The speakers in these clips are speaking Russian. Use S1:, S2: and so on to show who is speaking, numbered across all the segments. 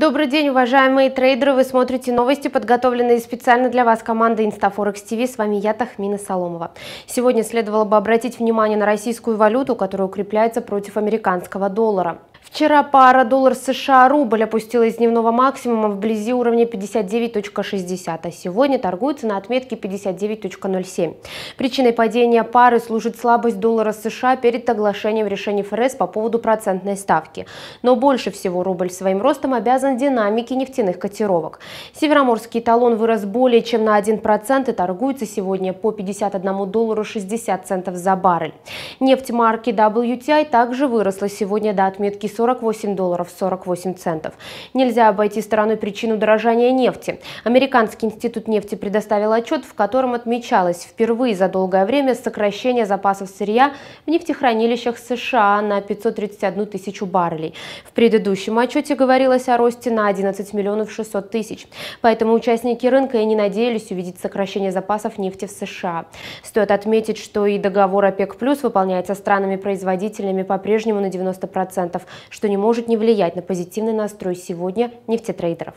S1: Добрый день, уважаемые трейдеры! Вы смотрите новости, подготовленные специально для вас командой InstaForex TV. С вами я, Тахмина Соломова. Сегодня следовало бы обратить внимание на российскую валюту, которая укрепляется против американского доллара. Вчера пара доллар США рубль опустилась из дневного максимума вблизи уровня 59.60, а сегодня торгуется на отметке 59.07. Причиной падения пары служит слабость доллара США перед оглашением решений ФРС по поводу процентной ставки. Но больше всего рубль своим ростом обязан динамике нефтяных котировок. Североморский талон вырос более чем на 1% и торгуется сегодня по 51 доллару 60 центов за баррель. Нефть марки WTI также выросла сегодня до отметки 40 48 долларов 48 центов. Нельзя обойти стороной причину дорожания нефти. Американский институт нефти предоставил отчет, в котором отмечалось впервые за долгое время сокращение запасов сырья в нефтехранилищах США на 531 тысячу баррелей. В предыдущем отчете говорилось о росте на 11 миллионов 600 тысяч. Поэтому участники рынка и не надеялись увидеть сокращение запасов нефти в США. Стоит отметить, что и договор ОПЕК+, выполняется странами-производителями по-прежнему на 90%, что не может не влиять на позитивный настрой сегодня нефтетрейдеров.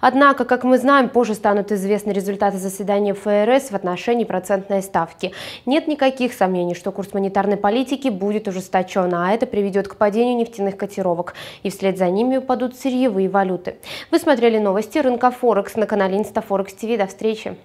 S1: Однако, как мы знаем, позже станут известны результаты заседания ФРС в отношении процентной ставки. Нет никаких сомнений, что курс монетарной политики будет ужесточен, а это приведет к падению нефтяных котировок, и вслед за ними упадут сырьевые валюты. Вы смотрели новости рынка Форекс на канале Инстафорекс ТВ. До встречи!